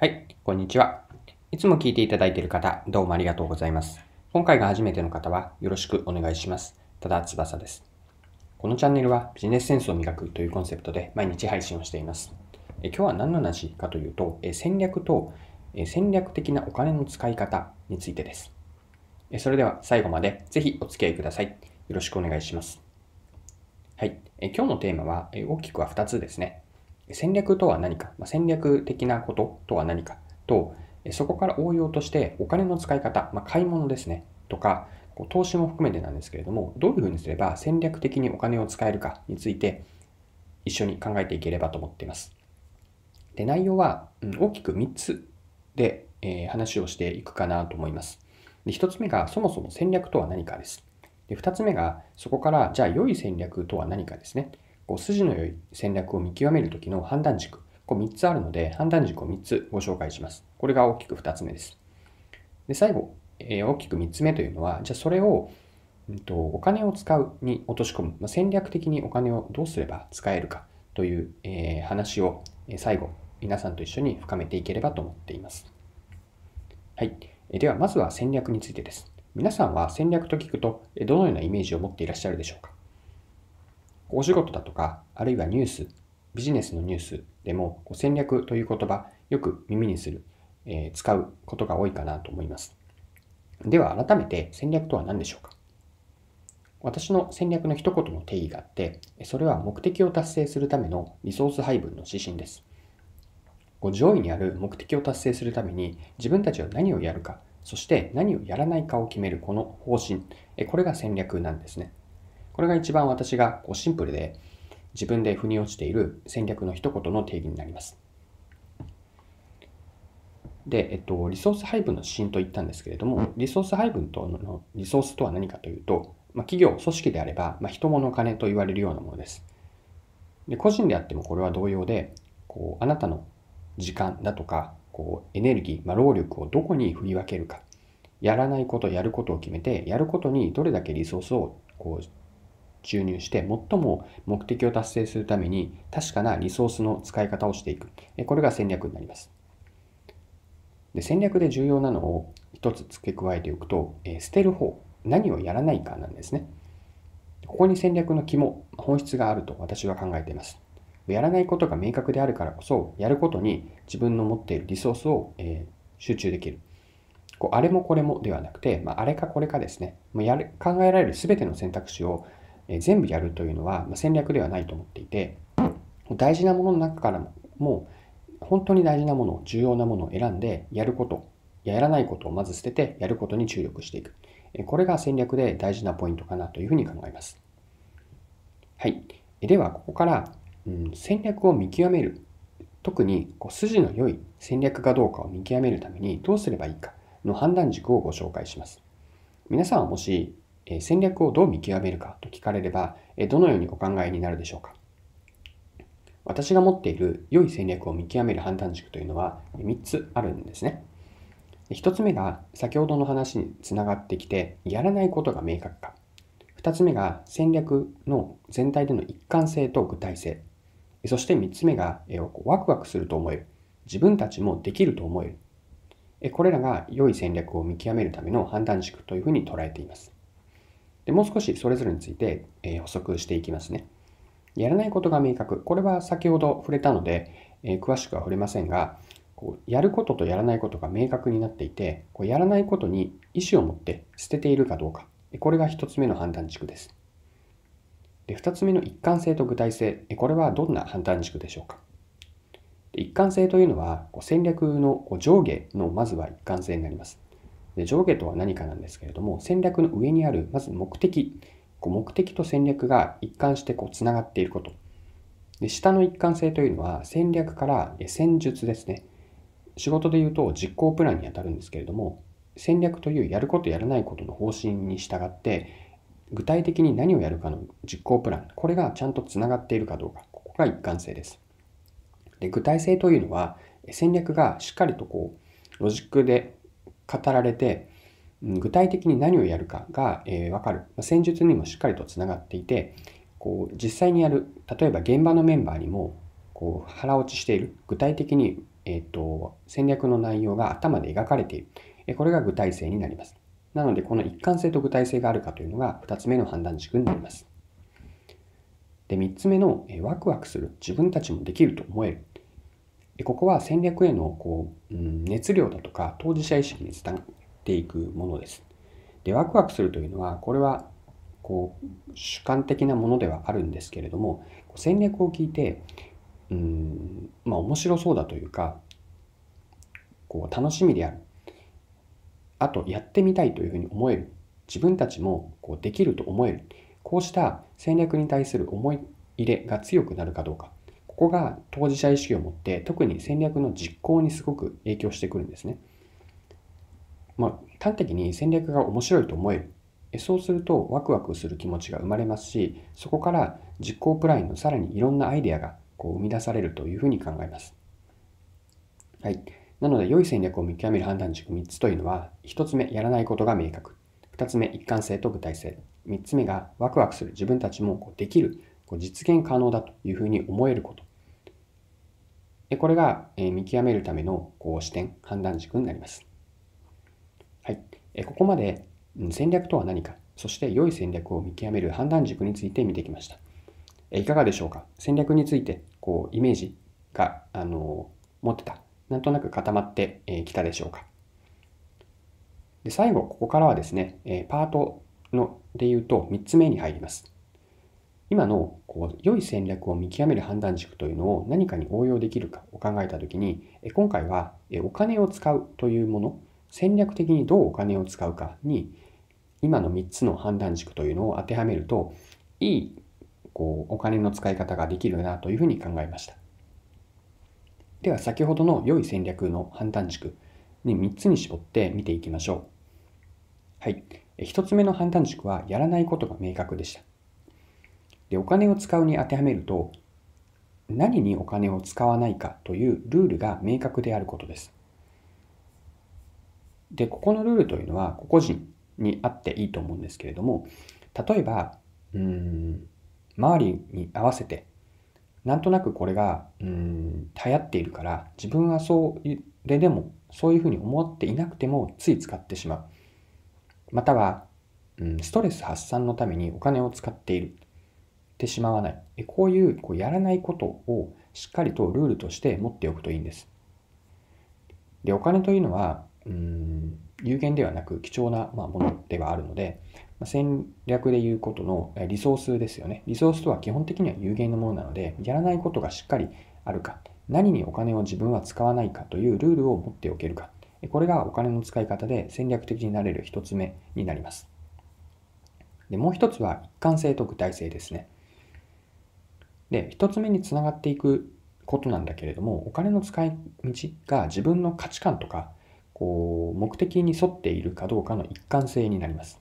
はい、こんにちは。いつも聞いていただいている方、どうもありがとうございます。今回が初めての方は、よろしくお願いします。ただ翼です。このチャンネルは、ビジネスセンスを磨くというコンセプトで毎日配信をしています。え今日は何の話かというと、え戦略とえ戦略的なお金の使い方についてです。えそれでは最後までぜひお付き合いください。よろしくお願いします。はい。え今日のテーマは、え大きくは2つですね。戦略とは何か、まあ、戦略的なこととは何かと、そこから応用としてお金の使い方、まあ、買い物ですね、とか、投資も含めてなんですけれども、どういうふうにすれば戦略的にお金を使えるかについて、一緒に考えていければと思っています。で、内容は、うん、大きく3つで、えー、話をしていくかなと思います。で1つ目が、そもそも戦略とは何かです。で2つ目が、そこから、じゃあ良い戦略とは何かですね。こう筋の良い戦略を見極める時の判断軸、こう3つあるので、判断軸を3つご紹介します。これが大きく2つ目です。で、最後、えー、大きく3つ目というのは、じゃあそれを、うんと、お金を使うに落とし込む、まあ、戦略的にお金をどうすれば使えるかという、えー、話を最後、皆さんと一緒に深めていければと思っています。はい。では、まずは戦略についてです。皆さんは戦略と聞くと、どのようなイメージを持っていらっしゃるでしょうかお仕事だとか、あるいはニュース、ビジネスのニュースでも戦略という言葉、よく耳にする、えー、使うことが多いかなと思います。では改めて戦略とは何でしょうか私の戦略の一言の定義があって、それは目的を達成するためのリソース配分の指針です。こう上位にある目的を達成するために自分たちは何をやるか、そして何をやらないかを決めるこの方針、これが戦略なんですね。これが一番私がこうシンプルで自分で腑に落ちている戦略の一言の定義になります。で、えっと、リソース配分の指針と言ったんですけれども、リソース配分とのリソースとは何かというと、まあ、企業、組織であれば、まあ、人物金と言われるようなものです。で個人であってもこれは同様で、こうあなたの時間だとか、こうエネルギー、まあ、労力をどこに振り分けるか、やらないこと、やることを決めて、やることにどれだけリソースをこう注入して、最も目的を達成するために確かなリソースの使い方をしていく。これが戦略になります。で戦略で重要なのを一つ付け加えておくと、え捨てる方、何をやらないかなんですね。ここに戦略の肝、本質があると私は考えています。やらないことが明確であるからこそ、やることに自分の持っているリソースを、え集中できる。こうあれもこれもではなくて、まあ、あれかこれかですね、まあ、やる考えられる全ての選択肢を全部やるというのは戦略ではないと思っていて大事なものの中からももう本当に大事なもの重要なものを選んでやることやらないことをまず捨ててやることに注力していくこれが戦略で大事なポイントかなというふうに考えますはいではここから、うん、戦略を見極める特にこう筋の良い戦略かどうかを見極めるためにどうすればいいかの判断軸をご紹介します皆さんはもし戦略をどう見極めるかと聞かれれば、どのようにお考えになるでしょうか私が持っている良い戦略を見極める判断軸というのは3つあるんですね。1つ目が先ほどの話につながってきてやらないことが明確化。2つ目が戦略の全体での一貫性と具体性。そして3つ目がワクワクすると思える。自分たちもできると思える。これらが良い戦略を見極めるための判断軸というふうに捉えています。でもう少しそれぞれについて、え補足していきますね。やらないことが明確。これは先ほど触れたので、え詳しくは触れませんが、こうやることとやらないことが明確になっていて、こうやらないことに意思を持って捨てているかどうか。これが1つ目の判断軸です。で2つ目の一貫性と具体性。これはどんな判断軸でしょうか一貫性というのは戦略の上下のまずは一貫性になります。で上下とは何かなんですけれども、戦略の上にある、まず目的。こう目的と戦略が一貫してこうつながっていること。で下の一貫性というのは戦略から戦術ですね。仕事で言うと実行プランにあたるんですけれども、戦略というやることやらないことの方針に従って、具体的に何をやるかの実行プラン、これがちゃんとつながっているかどうか、ここが一貫性です。で具体性というのは、戦略がしっかりとこう、ロジックで語られて、具体的に何をやるかが、えー、分かる、戦術にもしっかりとつながっていてこう実際にやる例えば現場のメンバーにもこう腹落ちしている具体的に、えーと、戦略の内容が頭で描かれている、えこれが具体性になりますなのでこの一貫性と具体性があるかというのが2つ目の判断軸になりますで3つ目の、えワクワクする自分たちもできると思えるここは戦略へのこう、うん、熱量だとか当事者意識に伝っていくものです。でワクワクするというのはこれはこう主観的なものではあるんですけれども戦略を聞いてうんまあ面白そうだというかこう楽しみであるあとやってみたいというふうに思える自分たちもこうできると思えるこうした戦略に対する思い入れが強くなるかどうかここが当事者意識を持って特に戦略の実行にすごく影響してくるんですね。まあ、端的に戦略が面白いと思えるそうするとワクワクする気持ちが生まれますしそこから実行プランのさらにいろんなアイデアがこう生み出されるというふうに考えます。はい、なので良い戦略を見極める判断軸3つというのは1つ目やらないことが明確2つ目一貫性と具体性3つ目がワクワクする自分たちもこうできるこう実現可能だというふうに思えることこれが見極めるためのこう視点、判断軸になります。はい、ここまで戦略とは何か、そして良い戦略を見極める判断軸について見てきました。いかがでしょうか戦略についてこうイメージが、あの持ってた、なんとなく固まってきたでしょうかで最後、ここからはですね、パートので言うと3つ目に入ります。今のこう良い戦略を見極める判断軸というのを何かに応用できるかを考えた時に今回はお金を使うというもの戦略的にどうお金を使うかに今の3つの判断軸というのを当てはめるといいこうお金の使い方ができるなというふうに考えましたでは先ほどの良い戦略の判断軸に3つに絞って見ていきましょうはい1つ目の判断軸はやらないことが明確でしたで、お金を使うに当てはめると、何にお金を使わないかというルールが明確であることです。で、ここのルールというのは個々人にあっていいと思うんですけれども、例えば、うん、周りに合わせて、なんとなくこれが、うん、流行っているから、自分はそれでも、そういうふうに思っていなくても、つい使ってしまう。または、うん、ストレス発散のためにお金を使っている。ってしまわない。こういうこうやらないことをしっかりとルールとして持っておくといいんです。で、お金というのは、うん、有限ではなく貴重なものではあるので、戦略でいうことのリソースですよね。リソースとは基本的には有限のものなので、やらないことがしっかりあるか、何にお金を自分は使わないかというルールを持っておけるか。これがお金の使い方で戦略的になれる一つ目になります。でもう一つは一貫性と具体性ですね。で、一つ目につながっていくことなんだけれども、お金の使い道が自分の価値観とか、こう、目的に沿っているかどうかの一貫性になります。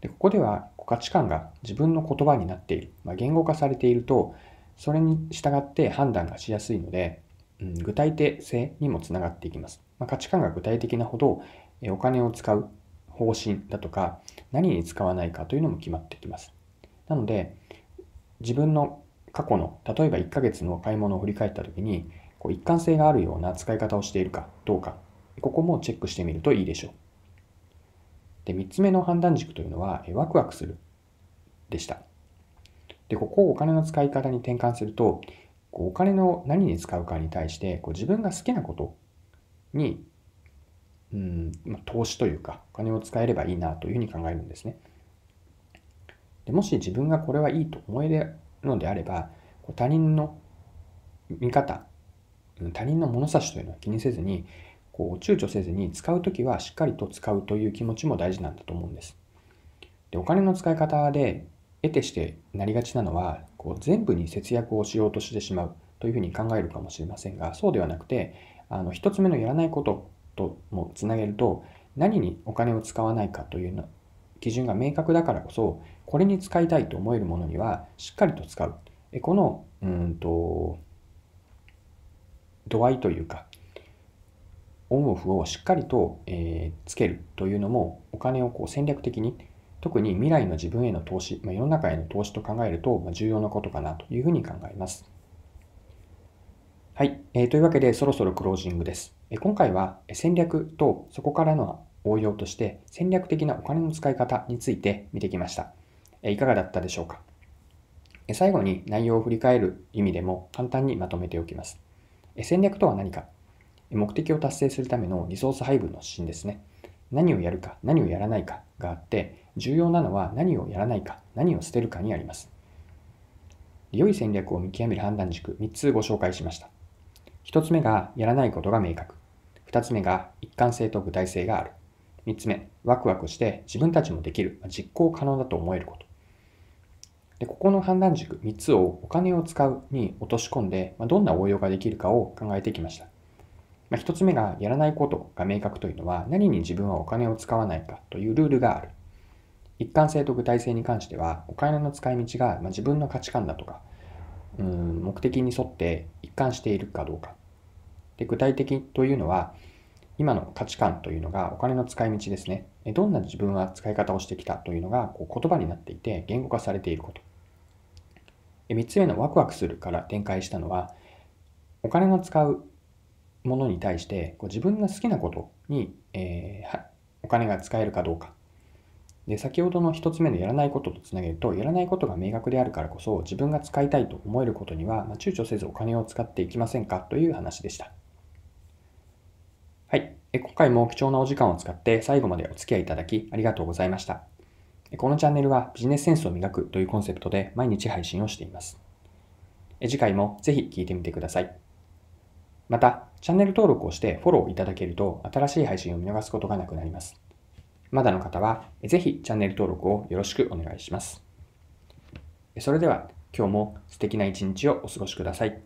で、ここでは価値観が自分の言葉になっている、まあ、言語化されていると、それに従って判断がしやすいので、うん、具体的性にもつながっていきます。まあ、価値観が具体的なほど、お金を使う方針だとか、何に使わないかというのも決まってきます。なので、自分の過去の例えば1ヶ月の買い物を振り返った時にこう一貫性があるような使い方をしているかどうかここもチェックしてみるといいでしょう。で3つ目の判断軸というのはワクワクするでした。でここをお金の使い方に転換するとこうお金の何に使うかに対してこう自分が好きなことにうん、ま投資というかお金を使えればいいなというふうに考えるんですね。でもし自分がこれはいいと思えるのであれば他人の見方他人の物差しというのは気にせずにこう躊躇せずに使う時はしっかりと使うという気持ちも大事なんだと思うんです。でお金の使い方で得てしてなりがちなのはこう全部に節約をしようとしてしまうというふうに考えるかもしれませんがそうではなくてあの1つ目のやらないことともつなげると何にお金を使わないかという基準が明確だからこそ、これに使いたいと思えるものにはしっかりと使う。この、うんと、度合いというか、オンオフをしっかりと、えー、つけるというのも、お金をこう戦略的に、特に未来の自分への投資、まあ、世の中への投資と考えると、まあ、重要なことかなというふうに考えます。はい、えー、というわけでそろそろクロージングです。え今回は戦略とそこからの応用として戦略的なお金の使い方について見てきました。いかがだったでしょうか最後に内容を振り返る意味でも簡単にまとめておきます。戦略とは何か目的を達成するためのリソース配分の指針ですね。何をやるか、何をやらないかがあって、重要なのは何をやらないか、何を捨てるかにあります。良い戦略を見極める判断軸、3つご紹介しました。1つ目がやらないことが明確。2つ目が一貫性と具体性がある。3つ目、ワクワクして自分たちもできる、実行可能だと思えること。でここの判断軸3つをお金を使うに落とし込んで、まどんな応用ができるかを考えてきました。ま1つ目がやらないことが明確というのは何に自分はお金を使わないかというルールがある。一貫性と具体性に関してはお金の使い道が自分の価値観だとかうん目的に沿って一貫しているかどうか。で具体的というのは今の価値観というのがお金の使い道ですね。どんな自分は使い方をしてきたというのがこう言葉になっていて言語化されていること。3つ目のワクワクするから展開したのはお金の使うものに対してこう自分が好きなことに、えー、お金が使えるかどうか。で先ほどの1つ目のやらないこととつなげるとやらないことが明確であるからこそ自分が使いたいと思えることには、まあ、躊躇せずお金を使っていきませんかという話でした。はい。今回も貴重なお時間を使って最後までお付き合いいただきありがとうございました。このチャンネルはビジネスセンスを磨くというコンセプトで毎日配信をしています。次回もぜひ聴いてみてください。また、チャンネル登録をしてフォローいただけると新しい配信を見逃すことがなくなります。まだの方はぜひチャンネル登録をよろしくお願いします。それでは今日も素敵な一日をお過ごしください。